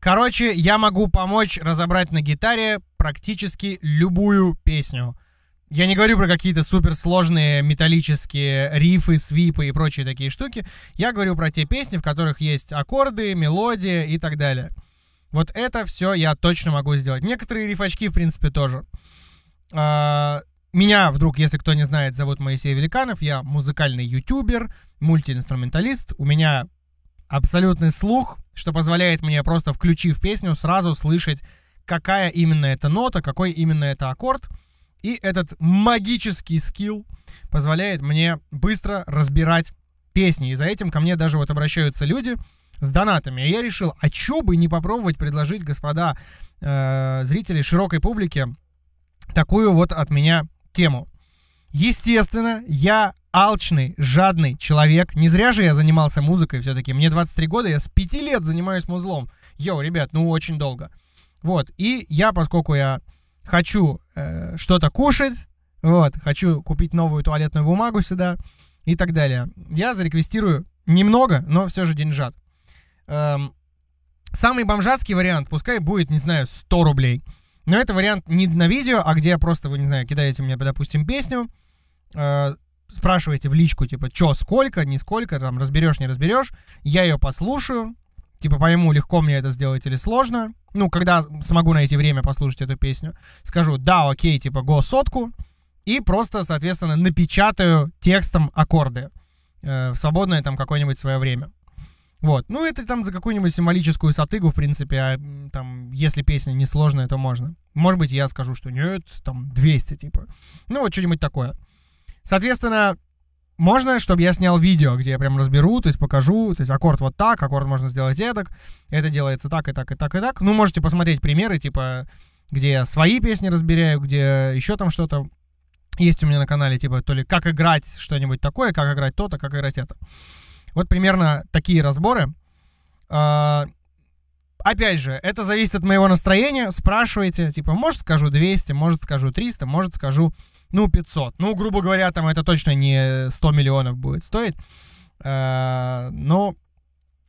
Короче, я могу помочь разобрать на гитаре практически любую песню. Я не говорю про какие-то суперсложные металлические рифы, свипы и прочие такие штуки. Я говорю про те песни, в которых есть аккорды, мелодия и так далее. Вот это все я точно могу сделать. Некоторые рифачки, в принципе, тоже. А, меня, вдруг, если кто не знает, зовут Моисей Великанов. Я музыкальный ютубер, мультиинструменталист. У меня абсолютный слух, что позволяет мне, просто включив песню, сразу слышать, какая именно это нота, какой именно это аккорд. И этот магический скилл позволяет мне быстро разбирать песни. И за этим ко мне даже вот обращаются люди с донатами. И я решил, а чё бы не попробовать предложить, господа э, зрители широкой публике, такую вот от меня тему. Естественно, я алчный, жадный человек. Не зря же я занимался музыкой все-таки. Мне 23 года, я с 5 лет занимаюсь музлом. Йоу, ребят, ну очень долго. Вот, и я, поскольку я хочу э, что-то кушать, вот, хочу купить новую туалетную бумагу сюда и так далее, я зареквестирую немного, но все же деньжат. Эм, самый бомжатский вариант, пускай будет, не знаю, 100 рублей. Но это вариант не на видео, а где я просто, вы не знаю, кидаете мне, допустим, песню, э, спрашиваете в личку, типа, что, сколько, не сколько, там, разберешь, не разберешь, я ее послушаю, типа, пойму, легко мне это сделать или сложно, ну, когда смогу найти время послушать эту песню, скажу, да, окей, типа, го сотку, и просто, соответственно, напечатаю текстом аккорды э, в свободное там какое-нибудь свое время. Вот. Ну, это там за какую-нибудь символическую сатыгу, в принципе, а там, если песня несложная, то можно. Может быть, я скажу, что нет, там 200, типа. Ну, вот что-нибудь такое. Соответственно, можно, чтобы я снял видео, где я прям разберу, то есть покажу, то есть аккорд вот так, аккорд можно сделать эдак, это делается так и так и так и так. Ну, можете посмотреть примеры, типа, где я свои песни разбираю, где еще там что-то есть у меня на канале, типа, то ли как играть что-нибудь такое, как играть то-то, как играть это. Вот примерно такие разборы. А, опять же, это зависит от моего настроения. Спрашивайте, типа, может скажу 200, может скажу 300, может скажу ну, 500. Ну, грубо говоря, там это точно не 100 миллионов будет стоить. Э, Но ну,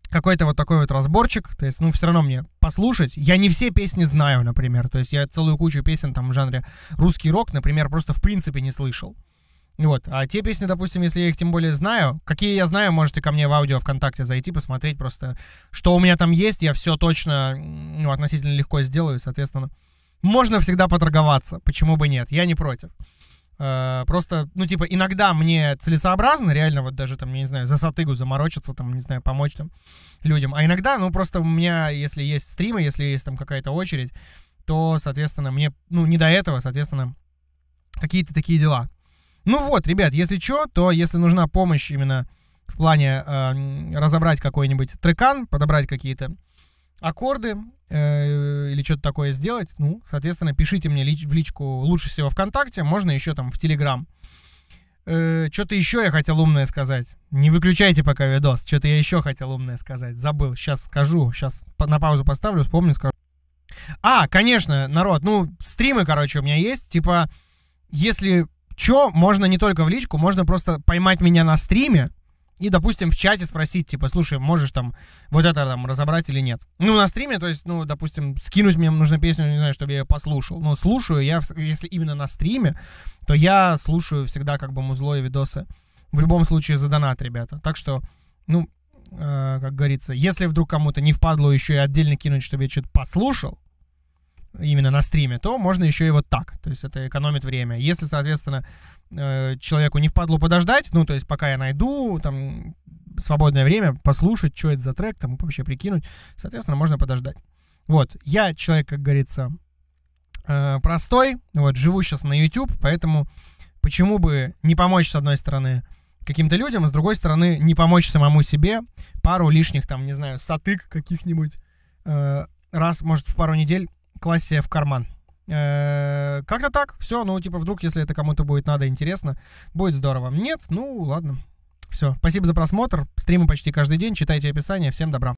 какой-то вот такой вот разборчик, то есть, ну, все равно мне послушать. Я не все песни знаю, например, то есть я целую кучу песен там в жанре русский рок, например, просто в принципе не слышал. Вот, а те песни, допустим, если я их тем более знаю, какие я знаю, можете ко мне в аудио ВКонтакте зайти, посмотреть просто, что у меня там есть, я все точно, ну, относительно легко сделаю, соответственно. Можно всегда поторговаться, почему бы нет, я не против. Э, просто, ну, типа, иногда мне целесообразно, реально, вот даже там, я не знаю, за сатыгу заморочиться, там, не знаю, помочь там людям. А иногда, ну, просто у меня, если есть стримы, если есть там какая-то очередь, то, соответственно, мне, ну, не до этого, соответственно, какие-то такие дела. Ну вот, ребят, если что, то если нужна помощь именно в плане э, разобрать какой-нибудь трекан, подобрать какие-то аккорды э, или что-то такое сделать, ну, соответственно, пишите мне в личку лучше всего ВКонтакте, можно еще там в Телеграм. Э, что-то еще я хотел умное сказать. Не выключайте пока видос. Что-то я еще хотел умное сказать. Забыл. Сейчас скажу. Сейчас на паузу поставлю, вспомню, скажу. А, конечно, народ. Ну, стримы, короче, у меня есть. Типа, если что, можно не только в личку, можно просто поймать меня на стриме, и, допустим, в чате спросить, типа, слушай, можешь там вот это там разобрать или нет. Ну, на стриме, то есть, ну, допустим, скинуть мне нужно песню, не знаю, чтобы я ее послушал. Но слушаю я, если именно на стриме, то я слушаю всегда как бы музло и видосы. В любом случае за донат, ребята. Так что, ну, э, как говорится, если вдруг кому-то не впадло еще и отдельно кинуть, чтобы я что-то послушал, именно на стриме, то можно еще и вот так. То есть это экономит время. Если, соответственно, э, человеку не впадло подождать, ну, то есть пока я найду там свободное время, послушать, что это за трек, там вообще прикинуть, соответственно, можно подождать. Вот, я человек, как говорится, э, простой, вот, живу сейчас на YouTube, поэтому почему бы не помочь, с одной стороны, каким-то людям, а с другой стороны, не помочь самому себе, пару лишних, там, не знаю, сатык каких-нибудь, э, раз, может, в пару недель Классе в карман. Э, как-то так, все, ну, типа, вдруг, если это кому-то будет надо, интересно, будет здорово. Нет, ну, ладно. Все, спасибо за просмотр, стримы почти каждый день, читайте описание, всем добра.